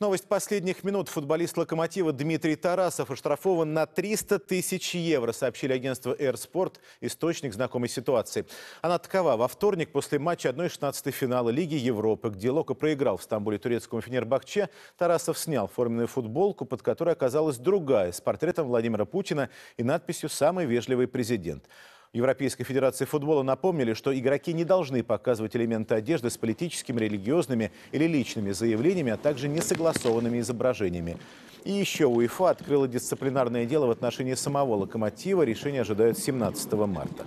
Новость последних минут. Футболист «Локомотива» Дмитрий Тарасов оштрафован на 300 тысяч евро, сообщили агентство «Эрспорт», источник знакомой ситуации. Она такова. Во вторник после матча 1-16 финала Лиги Европы, где Локо проиграл в Стамбуле турецкому «Фенербахче», Тарасов снял форменную футболку, под которой оказалась другая, с портретом Владимира Путина и надписью «Самый вежливый президент». Европейской Федерации футбола напомнили, что игроки не должны показывать элементы одежды с политическими, религиозными или личными заявлениями, а также несогласованными изображениями. И еще УЕФА открыла дисциплинарное дело в отношении самого «Локомотива». Решение ожидают 17 марта.